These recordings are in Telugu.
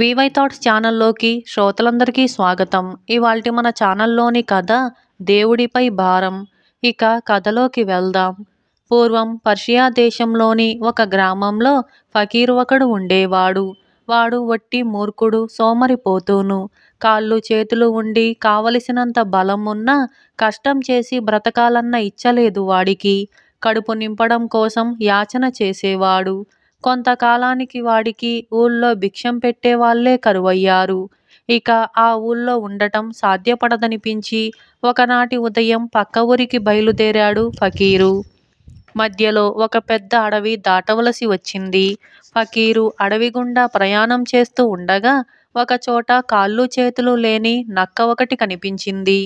వివై థాట్స్ ఛానల్లోకి శ్రోతలందరికీ స్వాగతం ఇవాళ మన ఛానల్లోని కథ దేవుడిపై భారం ఇక కథలోకి వెళ్దాం పూర్వం పర్షియా దేశంలోని ఒక గ్రామంలో ఫకీర్ ఒకడు ఉండేవాడు వాడు వట్టి మూర్ఖుడు సోమరిపోతూను కాళ్ళు చేతులు ఉండి కావలసినంత బలం ఉన్న కష్టం చేసి బ్రతకాలన్న ఇచ్చలేదు వాడికి కడుపు నింపడం కోసం యాచన చేసేవాడు కొంతకాలానికి వాడికి ఊళ్ళో భిక్షం పెట్టేవాళ్లే కరువయ్యారు. ఇక ఆ ఊళ్ళో ఉండటం సాధ్యపడదనిపించి ఒకనాటి ఉదయం పక్క ఊరికి బయలుదేరాడు ఫకీరు. మధ్యలో ఒక పెద్ద అడవి దాటవలసి వచ్చింది. ఫకీరు అడవి గుండా ప్రయాణం చేస్తూ ఉండగా ఒకచోట కాళ్ళు చేతులు లేని నక్క ఒకటి కనిపించింది.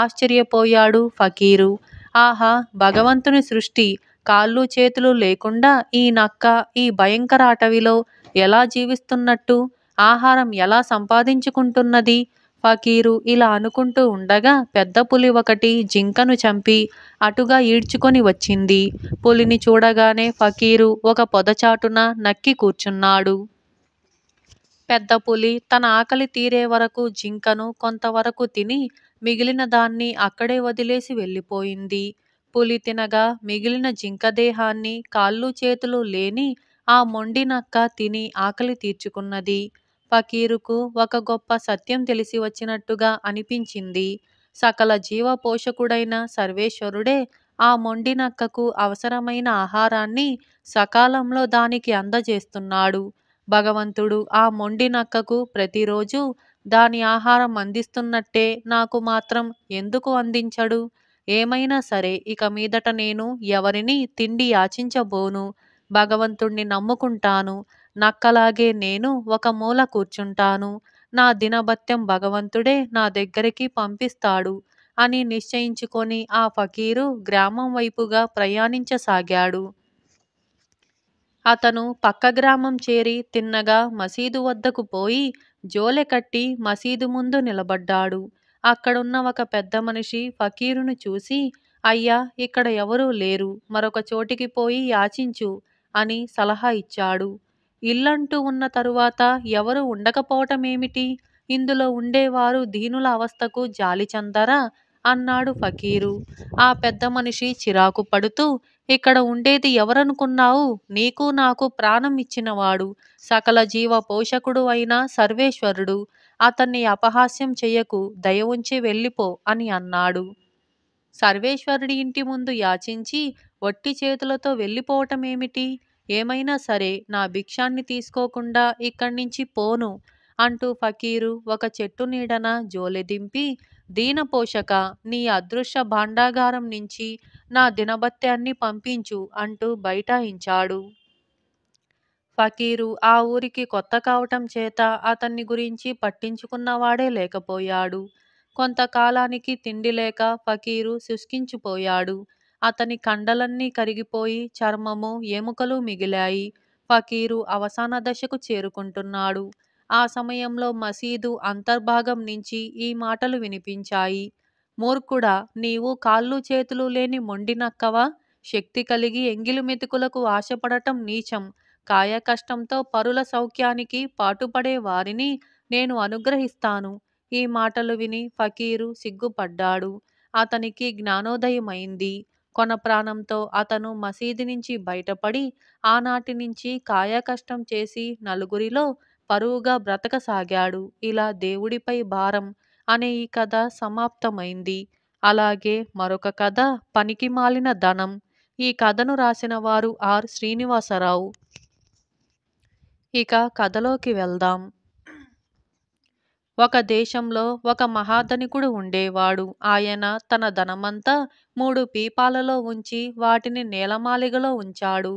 ఆశ్చర్యపోయాడు ఫకీరు. ఆహా భగవంతుని సృష్టి కాళ్ళు చేతులు లేకుండా ఈ నక్క ఈ భయంకర అటవిలో ఎలా జీవిస్తున్నట్టు ఆహారం ఎలా సంపాదించుకుంటున్నది ఫకీరు ఇలా అనుకుంటూ ఉండగా పెద్ద పులి ఒకటి జింకను చంపి అటుగా ఈడ్చుకొని వచ్చింది పులిని చూడగానే ఫకీరు ఒక పొదచాటున నక్కి కూర్చున్నాడు పెద్ద పులి తన ఆకలి తీరే వరకు జింకను కొంతవరకు తిని మిగిలిన దాన్ని అక్కడే వదిలేసి వెళ్ళిపోయింది పులి తినగా మిగిలిన జింకదేహాన్ని కాళ్ళు చేతులు లేని ఆ మొండినక్క తిని ఆకలి తీర్చుకున్నది ఫకీరుకు ఒక గొప్ప సత్యం తెలిసి వచ్చినట్టుగా అనిపించింది సకల జీవ పోషకుడైన సర్వేశ్వరుడే ఆ మొండినక్కకు అవసరమైన ఆహారాన్ని సకాలంలో దానికి అందజేస్తున్నాడు భగవంతుడు ఆ మొండినక్కకు ప్రతిరోజు దాని ఆహారం అందిస్తున్నట్టే నాకు మాత్రం ఎందుకు అందించడు ఏమైనా సరే ఇక మీదట నేను ఎవరిని తిండి యాచించబోను భగవంతుణ్ణి నమ్ముకుంటాను నక్కలాగే నేను ఒక మూల కూర్చుంటాను నా దినభత్యం భగవంతుడే నా దగ్గరికి పంపిస్తాడు అని నిశ్చయించుకొని ఆ ఫకీరు గ్రామం వైపుగా ప్రయాణించసాగాడు అతను పక్క గ్రామం చేరి తిన్నగా మసీదు వద్దకు పోయి జోలె కట్టి మసీదు ముందు నిలబడ్డాడు అక్కడున్న ఒక పెద్ద మనిషి ఫకీరును చూసి అయ్యా ఇక్కడ ఎవరూ లేరు మరొక చోటికి పోయి యాచించు అని సలహా ఇచ్చాడు ఇల్లంటూ ఉన్న తరువాత ఎవరు ఉండకపోవటమేమిటి ఇందులో ఉండేవారు దీనుల అవస్థకు జాలి చెందరా అన్నాడు ఫకీరు ఆ పెద్ద మనిషి చిరాకు పడుతూ ఇక్కడ ఉండేది ఎవరనుకున్నావు నీకు నాకు ప్రాణం ఇచ్చినవాడు సకల జీవ పోషకుడు అయిన సర్వేశ్వరుడు అతన్ని అపహాస్యం చెయ్యకు దయ ఉంచి వెళ్ళిపో అని అన్నాడు సర్వేశ్వరుడి ఇంటి ముందు యాచించి వట్టి చేతులతో వెళ్ళిపోవటమేమిటి ఏమైనా సరే నా భిక్షాన్ని తీసుకోకుండా ఇక్కడి నుంచి పోను అంటూ ఫకీరు ఒక చెట్టు నీడన జోలెదింపి దీనపోషక నీ అదృశ్య భాండాగారం నుంచి నా దినభత్యాన్ని పంపించు అంటూ బైఠాయించాడు ఫకీరు ఆ ఊరికి కొత్త కావటం చేత అతన్ని గురించి పట్టించుకున్నవాడే లేకపోయాడు కొంతకాలానికి తిండి లేక ఫకీరు శుష్కించిపోయాడు అతని కండలన్నీ కరిగిపోయి చర్మము ఎముకలు మిగిలాయి ఫకీరు అవసాన దశకు చేరుకుంటున్నాడు ఆ సమయంలో మసీదు అంతర్భాగం నుంచి ఈ మాటలు వినిపించాయి మూర్ఖుడా నీవు కాళ్ళు చేతులు లేని మొండినక్కవా శక్తి కలిగి ఎంగిలి మెతుకులకు ఆశపడటం నీచం కాయ కష్టంతో పరుల సౌఖ్యానికి పాటుపడే వారిని నేను అనుగ్రహిస్తాను ఈ మాటలు విని ఫకీరు సిగ్గుపడ్డాడు అతనికి జ్ఞానోదయమైంది కొన ప్రాణంతో అతను మసీదు నుంచి బయటపడి ఆనాటి నుంచి కాయకష్టం చేసి నలుగురిలో పరువుగా బ్రతకసాగాడు ఇలా దేవుడిపై భారం అనే ఈ కథ సమాప్తమైంది అలాగే మరొక కథ పనికిమాలిన ధనం ఈ కథను రాసిన వారు ఆర్ శ్రీనివాసరావు ఇక కథలోకి వెళ్దాం ఒక దేశంలో ఒక మహాధనికుడు ఉండేవాడు ఆయన తన ధనమంతా మూడు పీపాలలో ఉంచి వాటిని నేలమాలిగలో ఉంచాడు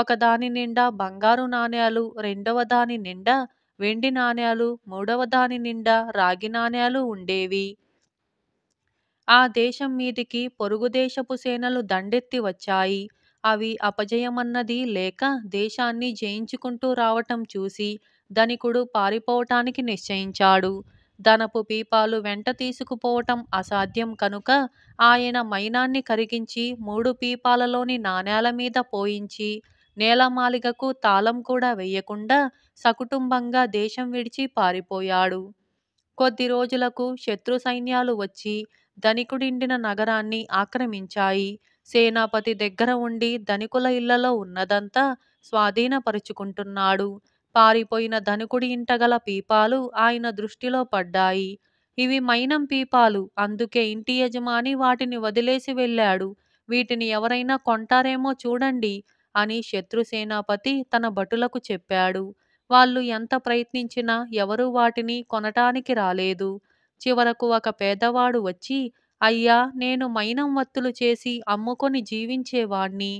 ఒకదాని నిండా బంగారు నాణేలు రెండవ దాని నిండా వెండి నాణేలు మూడవ దాని నిండా రాగి నాణేలు ఉండేవి ఆ దేశం మీదికి పొరుగుదేశపు సేనలు దండెత్తి వచ్చాయి అవి అపజయమన్నది లేక దేశాన్ని జయించుకుంటూ రావటం చూసి ధనికుడు పారిపోవటానికి నిశ్చయించాడు ధనపు పీపాలు వెంట తీసుకుపోవటం అసాధ్యం కనుక ఆయన మైనాన్ని కరిగించి మూడు పీపాలలోని నాణేల మీద పోయించి నేలమాలికకు తాళం కూడా వేయకుండా సకుటుంబంగా దేశం విడిచి పారిపోయాడు కొద్ది రోజులకు శత్రు సైన్యాలు వచ్చి ధనికుడిండిన నగరాన్ని ఆక్రమించాయి సేనాపతి దగ్గర ఉండి ధనికుల ఇళ్లలో ఉన్నదంతా స్వాధీనపరుచుకుంటున్నాడు పారిపోయిన ధనుకుడి ఇంటగల పీపాలు ఆయన దృష్టిలో పడ్డాయి ఇవి మైనం పీపాలు అందుకే ఇంటి యజమాని వాటిని వదిలేసి వెళ్ళాడు వీటిని ఎవరైనా కొంటారేమో చూడండి అని శత్రుసేనాపతి తన భటులకు చెప్పాడు వాళ్ళు ఎంత ప్రయత్నించినా ఎవరూ వాటిని కొనటానికి రాలేదు చివరకు ఒక పేదవాడు వచ్చి అయ్యా నేను మైనం వత్తులు చేసి అమ్ముకొని జీవించేవాణ్ణి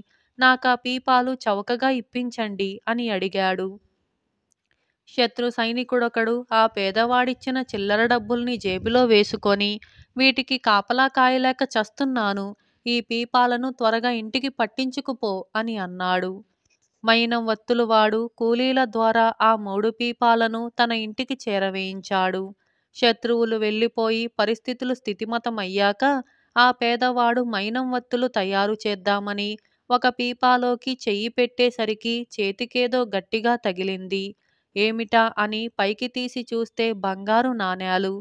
నాకా పీపాలు చౌకగా ఇప్పించండి అని అడిగాడు శత్రు సైనికుడొకడు ఆ పేదవాడిచ్చిన చిల్లర డబ్బుల్ని జేబులో వేసుకొని వీటికి కాపలా కాయలేక చస్తున్నాను ఈ పీపాలను త్వరగా ఇంటికి పట్టించుకుపో అని అన్నాడు మైనం వత్తులువాడు కూలీల ద్వారా ఆ మూడు పీపాలను తన ఇంటికి చేరవేయించాడు శత్రువులు వెళ్ళిపోయి పరిస్థితులు స్థితిమతమయ్యాక ఆ పేదవాడు మైనం వత్తులు తయారు చేద్దామని ఒక పీపాలోకి చెయ్యి పెట్టేసరికి చేతికేదో గట్టిగా తగిలింది ఏమిటా అని పైకి తీసి చూస్తే బంగారు నాణేలు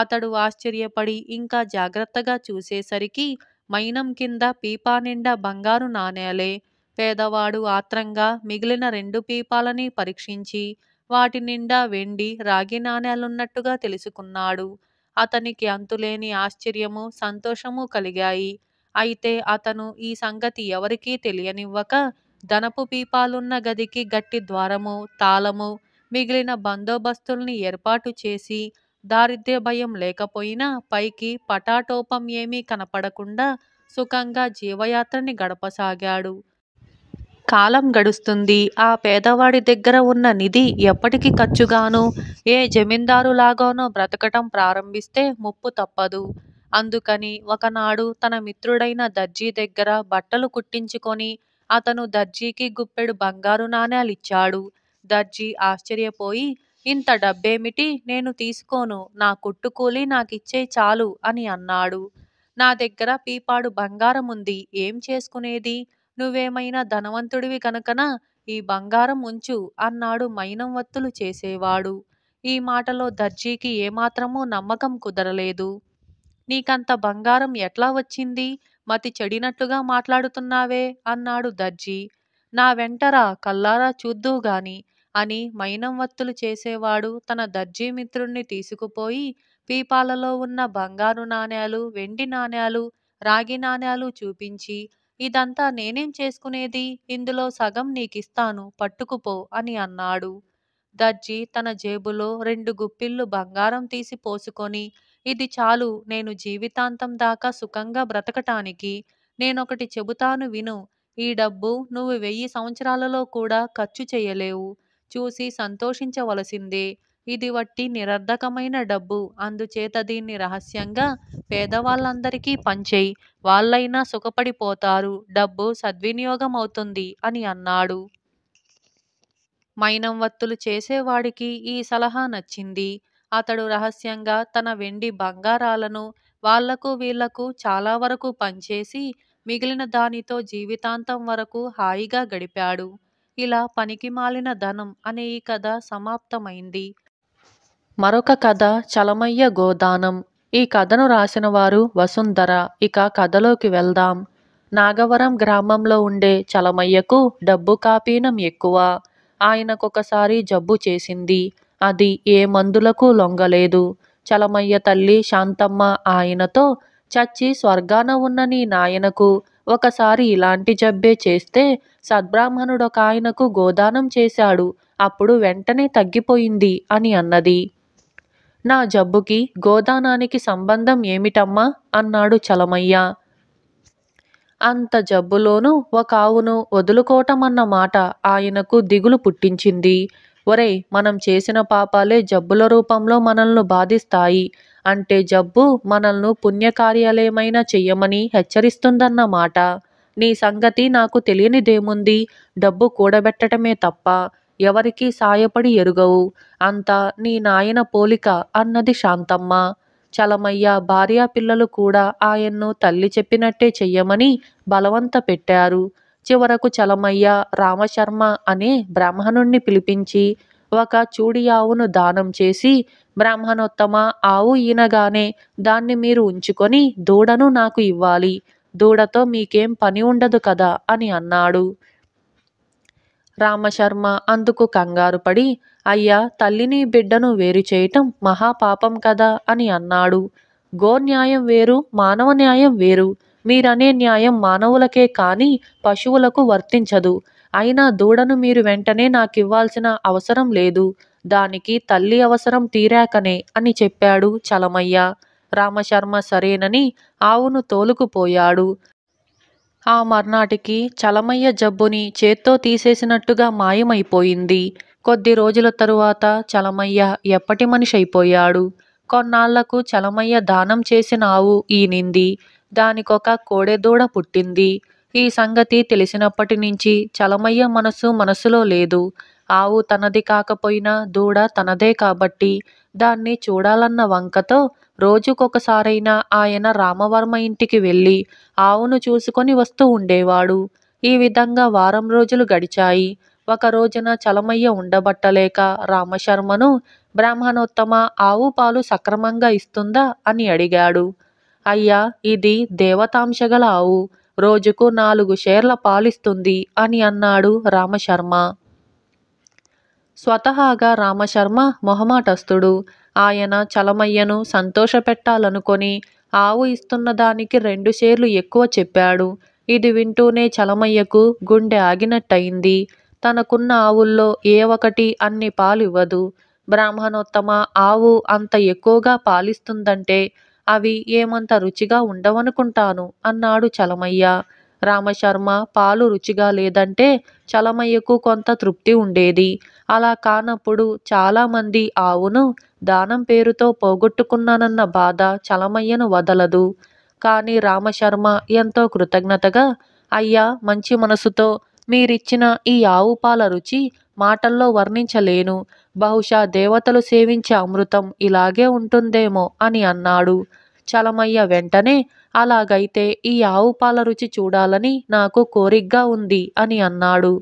అతడు ఆశ్చర్యపడి ఇంకా జాగ్రత్తగా చూసేసరికి మైనం కింద పీపా నిండా బంగారు నాణేలే పేదవాడు ఆత్రంగా మిగిలిన రెండు పీపాలని పరీక్షించి వాటి నిండా వెండి రాగి నాణేలున్నట్టుగా తెలుసుకున్నాడు అతనికి అంతులేని ఆశ్చర్యము సంతోషము కలిగాయి అయితే అతను ఈ సంగతి ఎవరికీ తెలియనివ్వక ధనపు పీపాలున్న గదికి గట్టి ద్వారము తాళము మిగిలిన బందోబస్తుల్ని ఏర్పాటు చేసి దారిద్ర్య భయం లేకపోయినా పైకి పటాటోపం ఏమీ కనపడకుండా సుఖంగా జీవయాత్రని గడపసాగాడు కాలం గడుస్తుంది ఆ పేదవాడి దగ్గర ఉన్న నిధి ఎప్పటికి ఖర్చుగాను ఏ జమీందారులాగానో బ్రతకటం ప్రారంభిస్తే ముప్పు తప్పదు అందుకని ఒకనాడు తన మిత్రుడైన దర్జీ దగ్గర బట్టలు కుట్టించుకొని అతను దర్జీకి గుప్పెడు బంగారు నాణ్యాలిచ్చాడు దర్జీ ఆశ్చర్యపోయి ఇంత డబ్బేమిటి నేను తీసుకోను నా కొట్టుకూలి నాకిచ్చే చాలు అని అన్నాడు నా దగ్గర పీపాడు బంగారం ఉంది ఏం చేసుకునేది నువ్వేమైనా ధనవంతుడివి కనుకన ఈ బంగారం ఉంచు అన్నాడు మైనం వత్తులు చేసేవాడు ఈ మాటలో దర్జీకి ఏమాత్రమూ నమ్మకం కుదరలేదు నీకంత బంగారం ఎట్లా వచ్చింది మతి చెడినట్లుగా మాట్లాడుతున్నావే అన్నాడు దర్జీ నా వెంటరా కల్లారా చూద్దూ గాని అని మైనంవత్తులు చేసేవాడు తన దర్జీ మిత్రుణ్ణి తీసుకుపోయి పీపాలలో ఉన్న బంగారు నాణేలు వెండి నాణేలు రాగి నాణేలు చూపించి ఇదంతా నేనేం చేసుకునేది ఇందులో సగం నీకిస్తాను పట్టుకుపో అని అన్నాడు దర్జీ తన జేబులో రెండు గుప్పిళ్ళు బంగారం తీసి పోసుకొని ఇది చాలు నేను జీవితాంతం దాకా సుఖంగా బ్రతకటానికి నేనొకటి చెబుతాను విను ఈ డబ్బు నువ్వు వెయ్యి సంవత్సరాలలో కూడా ఖర్చు చేయలేవు చూసి సంతోషించవలసిందే ఇది వట్టి నిరర్ధకమైన డబ్బు అందుచేత దీన్ని రహస్యంగా పేదవాళ్ళందరికీ పంచేయి వాళ్ళైనా సుఖపడిపోతారు డబ్బు సద్వినియోగం అవుతుంది అని అన్నాడు మైనంవత్తులు చేసేవాడికి ఈ సలహా నచ్చింది అతడు రహస్యంగా తన వెండి బంగారాలను వాళ్లకు వీళ్లకు చాలా వరకు పంచేసి మిగిలిన దానితో జీవితాంతం వరకు హాయిగా గడిపాడు ఇలా పనికిమాలిన ధనం అనే ఈ కథ సమాప్తమైంది మరొక కథ చలమయ్య గోదానం ఈ కథను రాసిన వారు వసుంధర ఇక కథలోకి వెళ్దాం నాగవరం గ్రామంలో ఉండే చలమయ్యకు డబ్బు కాపీనం ఎక్కువ ఆయనకొకసారి జబ్బు చేసింది అది ఏ మందులకు లొంగలేదు చలమయ్య తల్లి శాంతమ్మ ఆయనతో చచ్చి స్వర్గాన ఉన్న నీ నాయనకు ఒకసారి ఇలాంటి జబ్బే చేస్తే సద్బ్రాహ్మణుడొక ఆయనకు గోదానం చేశాడు అప్పుడు వెంటనే తగ్గిపోయింది అని అన్నది నా జబ్బుకి గోదానానికి సంబంధం ఏమిటమ్మా అన్నాడు చలమయ్య అంత జబ్బులోనూ ఒక ఆవును వదులుకోవటమన్న మాట ఆయనకు దిగులు పుట్టించింది ఒరే మనం చేసిన పాపాలే జబ్బుల రూపంలో మనల్ని బాధిస్తాయి అంటే జబ్బు మనల్ను పుణ్యకార్యాలయమైనా చెయ్యమని హెచ్చరిస్తుందన్నమాట నీ సంగతి నాకు తెలియనిదేముంది డబ్బు కూడబెట్టడమే తప్ప ఎవరికీ సాయపడి ఎరుగవు అంతా నీ నాయన పోలిక అన్నది శాంతమ్మ చలమయ్య భార్యా పిల్లలు కూడా ఆయన్ను తల్లి చెప్పినట్టే చెయ్యమని బలవంత పెట్టారు చివరకు చలమయ్య రామశర్మ అనే బ్రాహ్మణుణ్ణి పిలిపించి ఒక చూడి ఆవును దానం చేసి బ్రాహ్మణోత్తమ ఆవు ఈనగానే దాన్ని మీరు ఉంచుకొని దూడను నాకు ఇవ్వాలి దూడతో మీకేం పని ఉండదు కదా అని అన్నాడు రామశర్మ అందుకు కంగారు పడి అయ్యా తల్లిని బిడ్డను వేరు చేయటం మహాపాపం కదా అని అన్నాడు గో న్యాయం వేరు మానవ న్యాయం వేరు మీరనే న్యాయం మానవులకే కాని పశువులకు వర్తించదు అయినా దూడను మీరు వెంటనే నాకివ్వాల్సిన అవసరం లేదు దానికి తల్లి అవసరం తీరాకనే అని చెప్పాడు చలమయ్య రామశర్మ సరేనని ఆవును తోలుకుపోయాడు ఆ మర్నాటికి చలమయ్య జబ్బుని చేత్తో తీసేసినట్టుగా మాయమైపోయింది కొద్ది రోజుల తరువాత చలమయ్య ఎప్పటి మనిషి అయిపోయాడు కొన్నాళ్లకు చలమయ్య దానం చేసిన ఆవు ఈనింది దానికొక కోడెదూడ పుట్టింది ఈ సంగతి తెలిసినప్పటి నుంచి చలమయ్య మనసు మనసులో లేదు ఆవు తనది కాకపోయినా దూడ తనదే కాబట్టి దాన్ని చూడాలన్న వంకతో రోజుకొకసారైనా ఆయన రామవర్మ ఇంటికి వెళ్ళి ఆవును చూసుకొని వస్తూ ఉండేవాడు ఈ విధంగా వారం రోజులు గడిచాయి ఒక రోజున చలమయ్య ఉండబట్టలేక రామశర్మను బ్రాహ్మణోత్తమ ఆవు పాలు సక్రమంగా ఇస్తుందా అని అడిగాడు అయ్యా ఇది దేవతాంశగల ఆవు రోజుకు నాలుగు షేర్ల పాలిస్తుంది అని అన్నాడు రామశర్మ స్వతహాగా రామశర్మ మొహమాటస్తుడు ఆయన చలమయ్యను సంతోషపెట్టాలనుకొని ఆవు ఇస్తున్న దానికి రెండు షేర్లు ఎక్కువ చెప్పాడు ఇది వింటూనే చలమయ్యకు గుండె ఆగినట్టయింది తనకున్న ఆవుల్లో ఏ ఒకటి అన్ని పాలివ్వదు బ్రాహ్మణోత్తమ ఆవు అంత ఎక్కువగా పాలిస్తుందంటే అవి ఏమంత రుచిగా ఉండవనుకుంటాను అన్నాడు చలమయ్య రామశర్మ పాలు రుచిగా లేదంటే చలమయ్యకు కొంత తృప్తి ఉండేది అలా కానప్పుడు చాలామంది ఆవును దానం పేరుతో పోగొట్టుకున్నానన్న బాధ చలమయ్యను వదలదు కానీ రామశర్మ ఎంతో కృతజ్ఞతగా అయ్యా మంచి మనసుతో మీరిచ్చిన ఈ ఆవు పాల రుచి మాటల్లో వర్ణించలేను బహుశా దేవతలు సేవించే అమృతం ఇలాగే ఉంటుందేమో అని అన్నాడు చలమయ్య వెంటనే అలాగైతే ఈ ఆవు పాల రుచి చూడాలని నాకు కోరికగా ఉంది అని అన్నాడు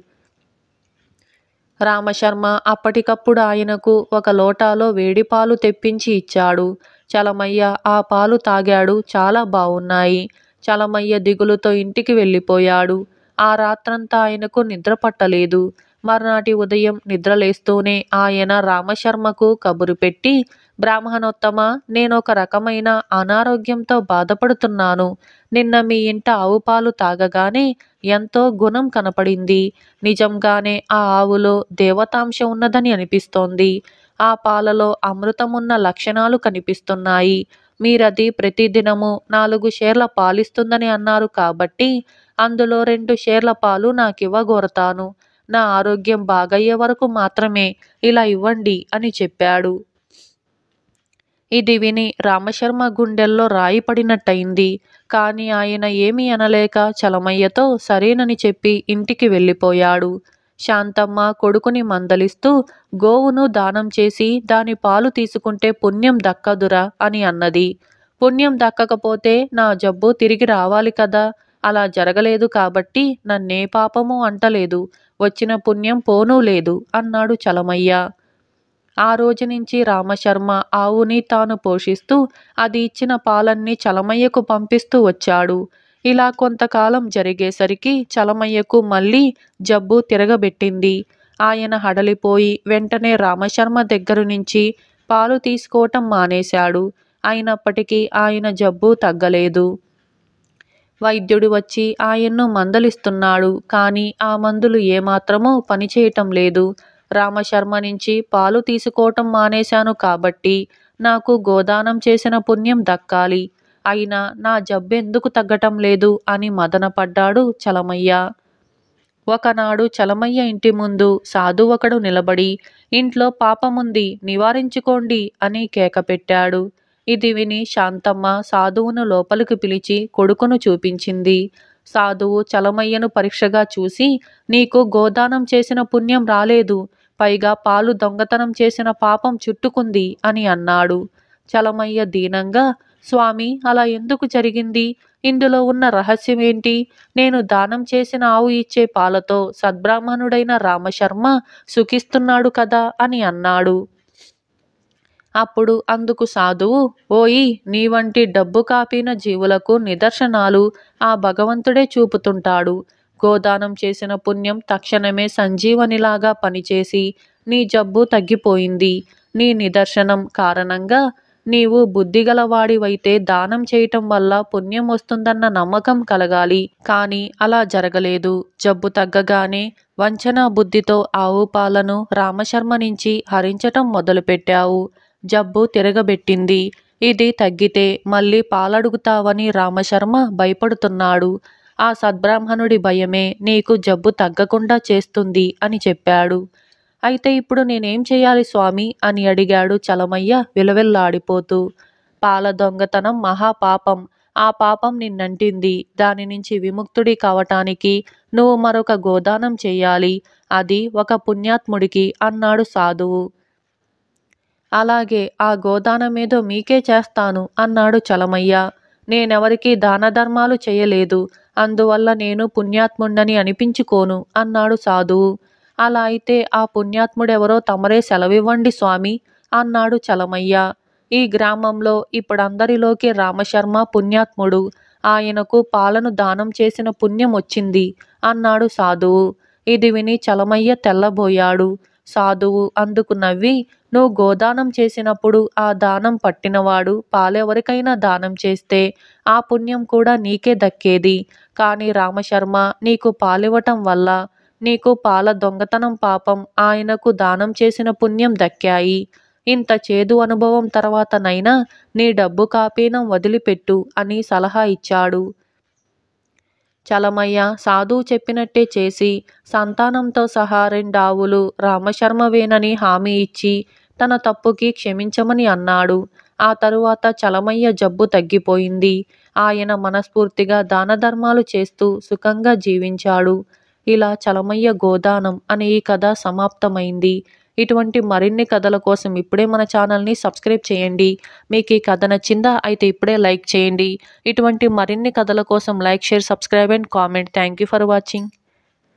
రామశర్మ అప్పటికప్పుడు ఆయనకు ఒక లోటాలో వేడి పాలు తెప్పించి ఇచ్చాడు చలమయ్య ఆ పాలు తాగాడు చాలా బాగున్నాయి చలమయ్య దిగులుతో ఇంటికి వెళ్ళిపోయాడు ఆ రాత్రంతా ఆయనకు నిద్ర పట్టలేదు మర్నాటి ఉదయం నిద్రలేస్తూనే ఆయన రామశర్మకు కబురు పెట్టి బ్రాహ్మణోత్తమ నేనొక రకమైన అనారోగ్యంతో బాధపడుతున్నాను నిన్న మీ ఇంట ఆవు పాలు తాగగానే ఎంతో గుణం కనపడింది నిజంగానే ఆ ఆవులో దేవతాంశం ఉన్నదని అనిపిస్తోంది ఆ పాలలో అమృతమున్న లక్షణాలు కనిపిస్తున్నాయి మీరది ప్రతిదినము నాలుగు షేర్ల పాలిస్తుందని అన్నారు కాబట్టి అందులో రెండు షేర్ల పాలు నాకివ్వగోరతాను నా ఆరోగ్యం బాగయ్యే వరకు మాత్రమే ఇలా ఇవ్వండి అని చెప్పాడు ఇది విని రామశర్మ గుండెల్లో రాయి పడినట్టయింది కానీ ఆయన ఏమీ అనలేక చలమయ్యతో సరేనని చెప్పి ఇంటికి వెళ్ళిపోయాడు శాంతమ్మ కొడుకుని మందలిస్తూ గోవును దానం చేసి దాని పాలు తీసుకుంటే పుణ్యం దక్కదురా అని అన్నది పుణ్యం దక్కకపోతే నా జబ్బు తిరిగి రావాలి కదా అలా జరగలేదు కాబట్టి నన్నే పాపము అంటలేదు వచ్చిన పుణ్యం పోనూ లేదు అన్నాడు చలమయ్య ఆ రోజు నుంచి రామశర్మ ఆవుని తాను పోషిస్తూ అది ఇచ్చిన పాలన్నీ చలమయ్యకు పంపిస్తూ వచ్చాడు ఇలా కొంతకాలం జరిగేసరికి చలమయ్యకు మళ్ళీ జబ్బు తిరగబెట్టింది ఆయన హడలిపోయి వెంటనే రామశర్మ దగ్గర నుంచి పాలు తీసుకోవటం మానేశాడు అయినప్పటికీ ఆయన జబ్బు తగ్గలేదు వైద్యుడు వచ్చి ఆయన్ను మందలిస్తున్నాడు కానీ ఆ మందులు ఏమాత్రమూ పనిచేయటం లేదు రామశర్మ నుంచి పాలు తీసుకోవటం మానేశాను కాబట్టి నాకు గోదానం చేసిన పుణ్యం దక్కాలి అయినా నా జబ్బెందుకు తగ్గటం లేదు అని మదనపడ్డాడు చలమయ్య ఒకనాడు చలమయ్య ఇంటి ముందు సాధు ఒకడు నిలబడి ఇంట్లో పాపముంది నివారించుకోండి అని కేక పెట్టాడు ఇది విని శాంతమ్మ సాధువును లోపలికి పిలిచి కొడుకును చూపించింది సాధువు చలమయ్యను పరీక్షగా చూసి నీకు గోదానం చేసిన పుణ్యం రాలేదు పైగా పాలు దొంగతనం చేసిన పాపం చుట్టుకుంది అని అన్నాడు చలమయ్య దీనంగా స్వామి అలా ఎందుకు జరిగింది ఇందులో ఉన్న రహస్యం ఏంటి నేను దానం చేసిన ఆవు ఇచ్చే పాలతో సద్బ్రాహ్మణుడైన రామశర్మ సుఖిస్తున్నాడు కదా అని అన్నాడు అప్పుడు అందుకు సాధువు ఓయి నీ వంటి డబ్బు కాపిన జీవులకు నిదర్శనాలు ఆ భగవంతుడే చూపుతుంటాడు గోదానం చేసిన పుణ్యం తక్షణమే సంజీవనిలాగా పనిచేసి నీ జబ్బు తగ్గిపోయింది నీ నిదర్శనం కారణంగా నీవు బుద్ధిగలవాడివైతే దానం చేయటం వల్ల పుణ్యం వస్తుందన్న నమ్మకం కలగాలి కానీ అలా జరగలేదు జబ్బు తగ్గగానే వంచనా బుద్ధితో ఆవు పాలను రామశర్మ నుంచి హరించటం మొదలుపెట్టావు జబ్బు తిరగబెట్టింది ఇది తగ్గితే మళ్ళీ పాలడుగుతావని రామశర్మ భయపడుతున్నాడు ఆ సద్బ్రాహ్మణుడి భయమే నీకు జబ్బు తగ్గకుండా చేస్తుంది అని చెప్పాడు అయితే ఇప్పుడు నేనేం చేయాలి స్వామి అని అడిగాడు చలమయ్య విలవిల్లాడిపోతూ పాల దొంగతనం మహాపాపం ఆ పాపం నిన్నంటింది దాని నుంచి విముక్తుడి కావటానికి నువ్వు మరొక గోదానం చేయాలి అది ఒక పుణ్యాత్ముడికి అన్నాడు సాధువు అలాగే ఆ గోదానమేదో మీకే చేస్తాను అన్నాడు చలమయ్య నేనెవరికీ దానధర్మాలు చేయలేదు అందువల్ల నేను పుణ్యాత్ముండని అనిపించుకోను అన్నాడు సాధువు అలా అయితే ఆ పుణ్యాత్ముడెవరో తమరే సెలవివ్వండి స్వామి అన్నాడు చలమయ్య ఈ గ్రామంలో ఇప్పుడందరిలోకి రామశర్మ పుణ్యాత్ముడు ఆయనకు పాలను దానం చేసిన పుణ్యం వచ్చింది అన్నాడు సాధువు ఇది విని చలమయ్య తెల్లబోయాడు సాధువు అందుకు నవ్వి నువ్వు గోదానం చేసినప్పుడు ఆ దానం పట్టినవాడు పాలెవరికైనా దానం చేస్తే ఆ పుణ్యం కూడా నీకే దక్కేది కానీ రామశర్మ నీకు పాలివ్వటం వల్ల నీకు పాల దొంగతనం పాపం ఆయనకు దానం చేసిన పుణ్యం దక్కాయి ఇంత చేదు అనుభవం తర్వాతనైనా నీ డబ్బు కాపీనం వదిలిపెట్టు అని సలహా ఇచ్చాడు చలమయ్య సాధువు చెప్పినట్టే చేసి సంతానంతో సహా రెండావులు రామశర్మవేనని హామీ ఇచ్చి తన తప్పుకి క్షమించమని అన్నాడు ఆ తరువాత చలమయ్య జబ్బు తగ్గిపోయింది ఆయన మనస్ఫూర్తిగా దాన ధర్మాలు చేస్తూ సుఖంగా జీవించాడు ఇలా చలమయ్య గోదానం అనే ఈ కథ సమాప్తమైంది ఇటువంటి మరిన్ని కథల కోసం ఇప్పుడే మన ఛానల్ని సబ్స్క్రైబ్ చేయండి మీకు ఈ కథ నచ్చిందా అయితే ఇప్పుడే లైక్ చేయండి ఇటువంటి మరిన్ని కథల కోసం like share subscribe and comment thank for watching